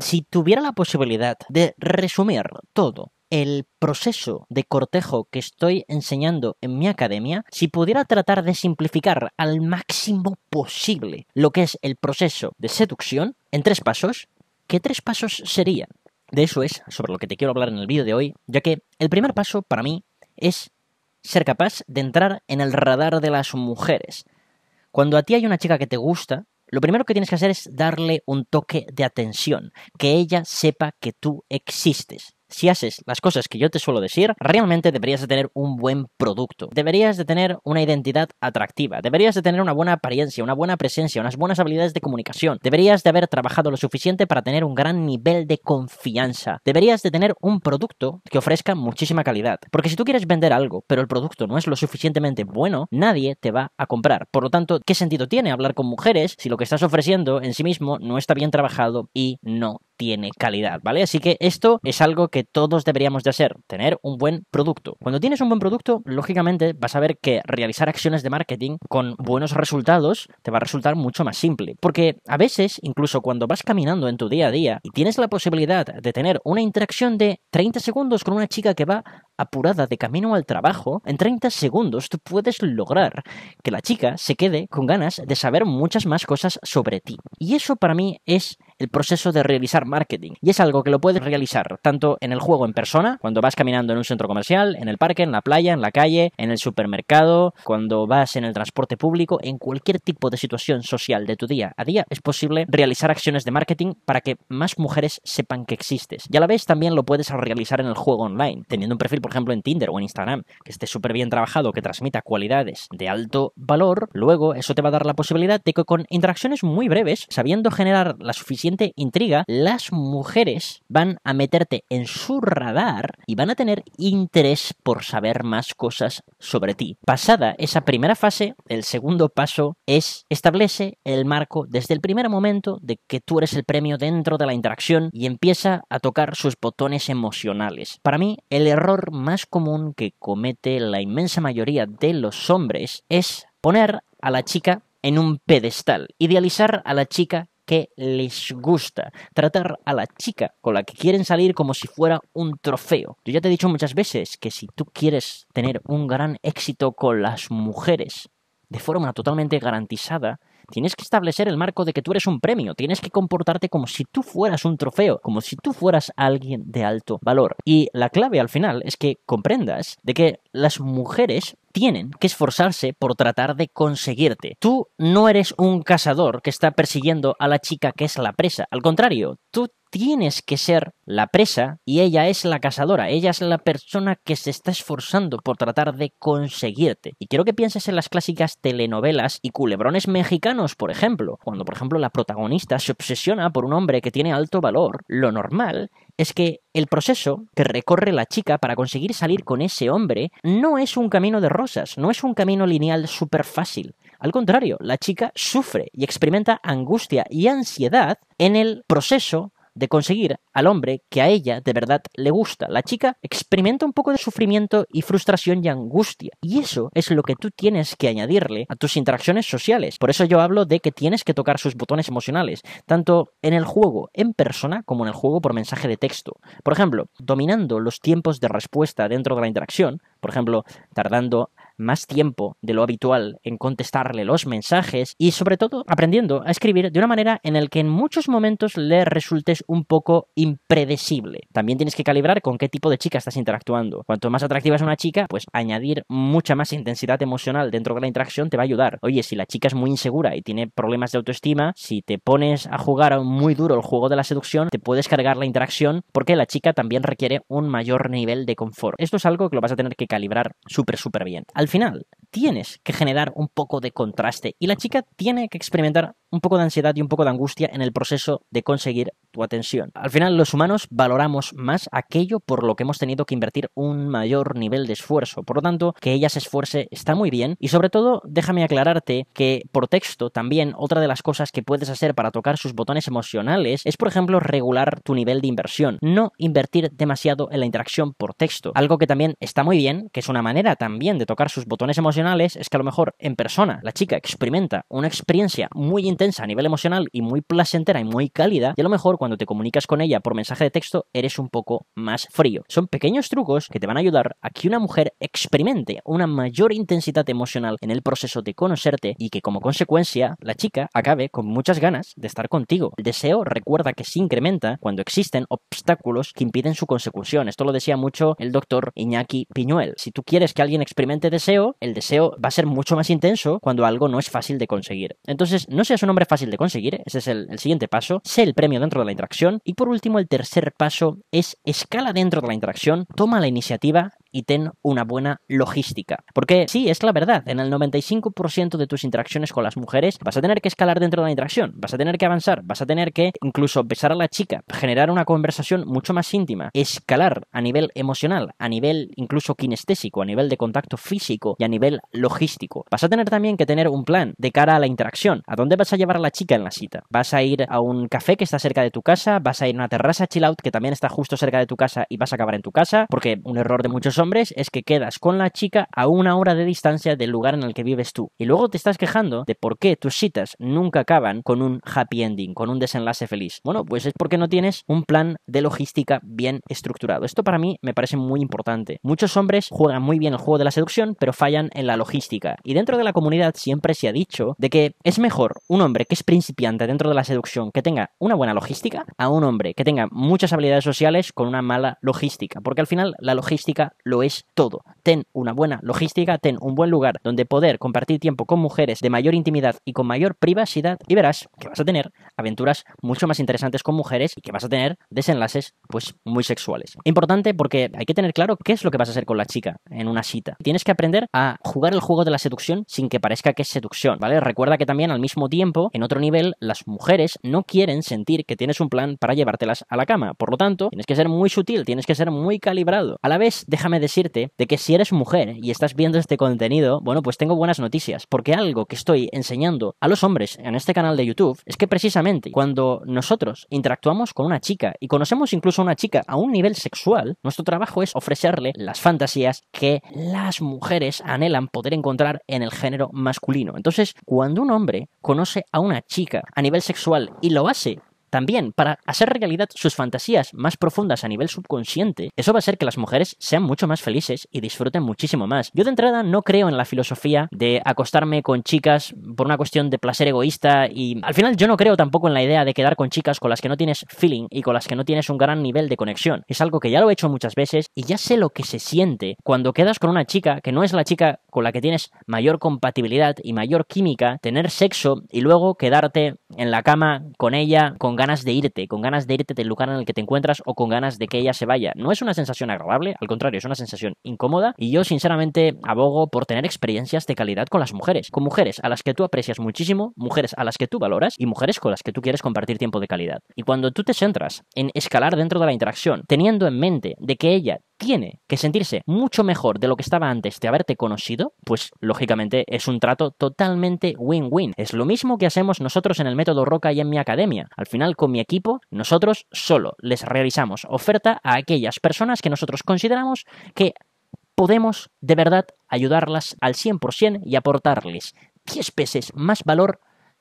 Si tuviera la posibilidad de resumir todo el proceso de cortejo que estoy enseñando en mi academia, si pudiera tratar de simplificar al máximo posible lo que es el proceso de seducción en tres pasos, ¿qué tres pasos serían? De eso es sobre lo que te quiero hablar en el vídeo de hoy, ya que el primer paso para mí es ser capaz de entrar en el radar de las mujeres. Cuando a ti hay una chica que te gusta, lo primero que tienes que hacer es darle un toque de atención, que ella sepa que tú existes si haces las cosas que yo te suelo decir, realmente deberías de tener un buen producto. Deberías de tener una identidad atractiva. Deberías de tener una buena apariencia, una buena presencia, unas buenas habilidades de comunicación. Deberías de haber trabajado lo suficiente para tener un gran nivel de confianza. Deberías de tener un producto que ofrezca muchísima calidad. Porque si tú quieres vender algo, pero el producto no es lo suficientemente bueno, nadie te va a comprar. Por lo tanto, ¿qué sentido tiene hablar con mujeres si lo que estás ofreciendo en sí mismo no está bien trabajado y no tiene calidad, ¿vale? Así que esto es algo que todos deberíamos de hacer, tener un buen producto. Cuando tienes un buen producto, lógicamente vas a ver que realizar acciones de marketing con buenos resultados te va a resultar mucho más simple, porque a veces, incluso cuando vas caminando en tu día a día y tienes la posibilidad de tener una interacción de 30 segundos con una chica que va apurada de camino al trabajo, en 30 segundos tú puedes lograr que la chica se quede con ganas de saber muchas más cosas sobre ti. Y eso para mí es el proceso de realizar marketing. Y es algo que lo puedes realizar tanto en el juego en persona, cuando vas caminando en un centro comercial, en el parque, en la playa, en la calle, en el supermercado, cuando vas en el transporte público, en cualquier tipo de situación social de tu día a día, es posible realizar acciones de marketing para que más mujeres sepan que existes. Y a la vez también lo puedes realizar en el juego online, teniendo un perfil, por ejemplo, en Tinder o en Instagram, que esté súper bien trabajado, que transmita cualidades de alto valor, luego eso te va a dar la posibilidad de que con interacciones muy breves, sabiendo generar la suficiente intriga, las mujeres van a meterte en su radar y van a tener interés por saber más cosas sobre ti. Pasada esa primera fase, el segundo paso es establece el marco desde el primer momento de que tú eres el premio dentro de la interacción y empieza a tocar sus botones emocionales. Para mí, el error más común que comete la inmensa mayoría de los hombres es poner a la chica en un pedestal, idealizar a la chica que les gusta. Tratar a la chica con la que quieren salir como si fuera un trofeo. Yo ya te he dicho muchas veces que si tú quieres tener un gran éxito con las mujeres, de forma totalmente garantizada, Tienes que establecer el marco de que tú eres un premio, tienes que comportarte como si tú fueras un trofeo, como si tú fueras alguien de alto valor. Y la clave al final es que comprendas de que las mujeres tienen que esforzarse por tratar de conseguirte. Tú no eres un cazador que está persiguiendo a la chica que es la presa. Al contrario, tú tienes que ser la presa y ella es la cazadora, ella es la persona que se está esforzando por tratar de conseguirte. Y quiero que pienses en las clásicas telenovelas y culebrones mexicanos, por ejemplo, cuando por ejemplo la protagonista se obsesiona por un hombre que tiene alto valor, lo normal es que el proceso que recorre la chica para conseguir salir con ese hombre no es un camino de rosas, no es un camino lineal súper fácil. Al contrario, la chica sufre y experimenta angustia y ansiedad en el proceso de conseguir al hombre que a ella de verdad le gusta. La chica experimenta un poco de sufrimiento y frustración y angustia. Y eso es lo que tú tienes que añadirle a tus interacciones sociales. Por eso yo hablo de que tienes que tocar sus botones emocionales, tanto en el juego en persona como en el juego por mensaje de texto. Por ejemplo, dominando los tiempos de respuesta dentro de la interacción, por ejemplo, tardando más tiempo de lo habitual en contestarle los mensajes y sobre todo aprendiendo a escribir de una manera en el que en muchos momentos le resultes un poco impredecible. También tienes que calibrar con qué tipo de chica estás interactuando. Cuanto más atractiva es una chica, pues añadir mucha más intensidad emocional dentro de la interacción te va a ayudar. Oye, si la chica es muy insegura y tiene problemas de autoestima, si te pones a jugar muy duro el juego de la seducción, te puedes cargar la interacción porque la chica también requiere un mayor nivel de confort. Esto es algo que lo vas a tener que calibrar súper, súper bien al final tienes que generar un poco de contraste y la chica tiene que experimentar un poco de ansiedad y un poco de angustia en el proceso de conseguir tu atención. Al final los humanos valoramos más aquello por lo que hemos tenido que invertir un mayor nivel de esfuerzo. Por lo tanto, que ella se esfuerce está muy bien y sobre todo déjame aclararte que por texto también otra de las cosas que puedes hacer para tocar sus botones emocionales es por ejemplo regular tu nivel de inversión, no invertir demasiado en la interacción por texto. Algo que también está muy bien, que es una manera también de tocar sus botones emocionales, es que a lo mejor en persona la chica experimenta una experiencia muy interesante intensa a nivel emocional y muy placentera y muy cálida, y a lo mejor cuando te comunicas con ella por mensaje de texto eres un poco más frío. Son pequeños trucos que te van a ayudar a que una mujer experimente una mayor intensidad emocional en el proceso de conocerte y que como consecuencia la chica acabe con muchas ganas de estar contigo. El deseo recuerda que se incrementa cuando existen obstáculos que impiden su consecución. Esto lo decía mucho el doctor Iñaki Piñuel. Si tú quieres que alguien experimente deseo, el deseo va a ser mucho más intenso cuando algo no es fácil de conseguir. Entonces, no seas un nombre fácil de conseguir, ¿eh? ese es el, el siguiente paso, sé el premio dentro de la interacción y por último el tercer paso es escala dentro de la interacción, toma la iniciativa y ten una buena logística. Porque sí, es la verdad, en el 95% de tus interacciones con las mujeres vas a tener que escalar dentro de la interacción, vas a tener que avanzar, vas a tener que incluso besar a la chica, generar una conversación mucho más íntima, escalar a nivel emocional, a nivel incluso kinestésico, a nivel de contacto físico y a nivel logístico. Vas a tener también que tener un plan de cara a la interacción, a dónde vas a llevar a la chica en la cita. Vas a ir a un café que está cerca de tu casa, vas a ir a una terraza chill out que también está justo cerca de tu casa y vas a acabar en tu casa, porque un error de muchos hombres es que quedas con la chica a una hora de distancia del lugar en el que vives tú. Y luego te estás quejando de por qué tus citas nunca acaban con un happy ending, con un desenlace feliz. Bueno, pues es porque no tienes un plan de logística bien estructurado. Esto para mí me parece muy importante. Muchos hombres juegan muy bien el juego de la seducción, pero fallan en la logística. Y dentro de la comunidad siempre se ha dicho de que es mejor un hombre que es principiante dentro de la seducción que tenga una buena logística a un hombre que tenga muchas habilidades sociales con una mala logística, porque al final la logística lo es todo. Ten una buena logística, ten un buen lugar donde poder compartir tiempo con mujeres de mayor intimidad y con mayor privacidad y verás que vas a tener aventuras mucho más interesantes con mujeres y que vas a tener desenlaces pues muy sexuales. Importante porque hay que tener claro qué es lo que vas a hacer con la chica en una cita. Tienes que aprender a jugar el juego de la seducción sin que parezca que es seducción, ¿vale? Recuerda que también al mismo tiempo, en otro nivel, las mujeres no quieren sentir que tienes un plan para llevártelas a la cama. Por lo tanto, tienes que ser muy sutil, tienes que ser muy calibrado. A la vez, déjame decirte de que si eres mujer y estás viendo este contenido, bueno, pues tengo buenas noticias, porque algo que estoy enseñando a los hombres en este canal de YouTube es que precisamente cuando nosotros interactuamos con una chica y conocemos incluso a una chica a un nivel sexual, nuestro trabajo es ofrecerle las fantasías que las mujeres anhelan poder encontrar en el género masculino. Entonces, cuando un hombre conoce a una chica a nivel sexual y lo hace también, para hacer realidad sus fantasías más profundas a nivel subconsciente, eso va a hacer que las mujeres sean mucho más felices y disfruten muchísimo más. Yo de entrada no creo en la filosofía de acostarme con chicas por una cuestión de placer egoísta y al final yo no creo tampoco en la idea de quedar con chicas con las que no tienes feeling y con las que no tienes un gran nivel de conexión. Es algo que ya lo he hecho muchas veces y ya sé lo que se siente cuando quedas con una chica que no es la chica con la que tienes mayor compatibilidad y mayor química, tener sexo y luego quedarte en la cama con ella con ganas de irte, con ganas de irte del lugar en el que te encuentras o con ganas de que ella se vaya. No es una sensación agradable, al contrario, es una sensación incómoda y yo sinceramente abogo por tener experiencias de calidad con las mujeres, con mujeres a las que tú aprecias muchísimo, mujeres a las que tú valoras y mujeres con las que tú quieres compartir tiempo de calidad. Y cuando tú te centras en escalar dentro de la interacción, teniendo en mente de que ella tiene que sentirse mucho mejor de lo que estaba antes de haberte conocido, pues lógicamente es un trato totalmente win-win. Es lo mismo que hacemos nosotros en el método Roca y en mi academia. Al final, con mi equipo, nosotros solo les realizamos oferta a aquellas personas que nosotros consideramos que podemos de verdad ayudarlas al 100% y aportarles 10 veces más valor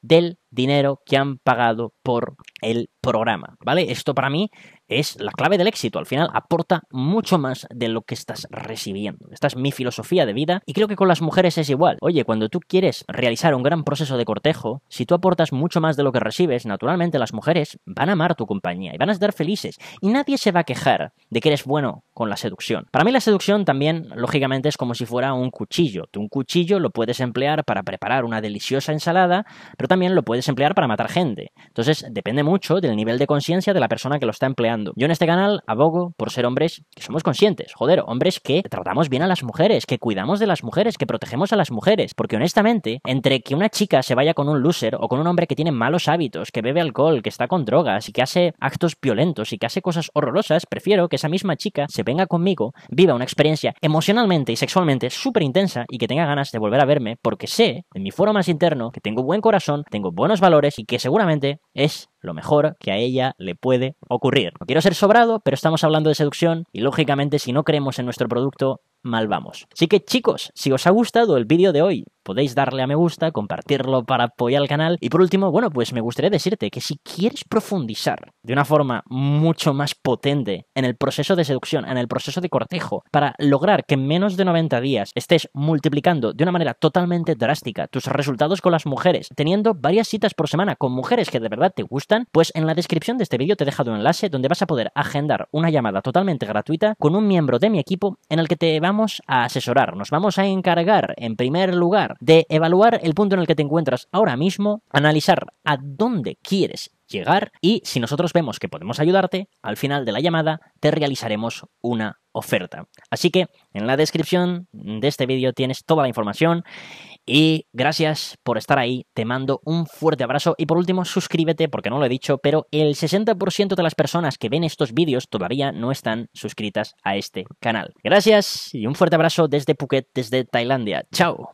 del dinero que han pagado por el programa, ¿vale? Esto para mí es la clave del éxito. Al final aporta mucho más de lo que estás recibiendo. Esta es mi filosofía de vida y creo que con las mujeres es igual. Oye, cuando tú quieres realizar un gran proceso de cortejo, si tú aportas mucho más de lo que recibes, naturalmente las mujeres van a amar tu compañía y van a estar felices y nadie se va a quejar de que eres bueno con la seducción. Para mí la seducción también, lógicamente, es como si fuera un cuchillo. Tú un cuchillo lo puedes emplear para preparar una deliciosa ensalada, pero también lo puedes emplear para matar gente. Entonces, depende mucho del nivel de conciencia de la persona que lo está empleando yo en este canal abogo por ser hombres que somos conscientes, joder, hombres que tratamos bien a las mujeres, que cuidamos de las mujeres, que protegemos a las mujeres, porque honestamente, entre que una chica se vaya con un loser o con un hombre que tiene malos hábitos, que bebe alcohol, que está con drogas y que hace actos violentos y que hace cosas horrorosas, prefiero que esa misma chica se venga conmigo, viva una experiencia emocionalmente y sexualmente súper intensa y que tenga ganas de volver a verme porque sé, en mi foro más interno, que tengo buen corazón, tengo buenos valores y que seguramente es lo mejor que a ella le puede ocurrir. No quiero ser sobrado, pero estamos hablando de seducción y lógicamente si no creemos en nuestro producto, mal vamos. Así que chicos, si os ha gustado el vídeo de hoy, podéis darle a me gusta, compartirlo para apoyar al canal y por último, bueno, pues me gustaría decirte que si quieres profundizar de una forma mucho más potente en el proceso de seducción, en el proceso de cortejo, para lograr que en menos de 90 días estés multiplicando de una manera totalmente drástica tus resultados con las mujeres, teniendo varias citas por semana con mujeres que de verdad te gustan, pues en la descripción de este vídeo te he dejado un enlace donde vas a poder agendar una llamada totalmente gratuita con un miembro de mi equipo en el que te va vamos a asesorar, nos vamos a encargar, en primer lugar, de evaluar el punto en el que te encuentras ahora mismo, analizar a dónde quieres llegar y si nosotros vemos que podemos ayudarte, al final de la llamada te realizaremos una oferta. Así que en la descripción de este vídeo tienes toda la información y gracias por estar ahí, te mando un fuerte abrazo y por último suscríbete porque no lo he dicho, pero el 60% de las personas que ven estos vídeos todavía no están suscritas a este canal. Gracias y un fuerte abrazo desde Phuket, desde Tailandia. Chao.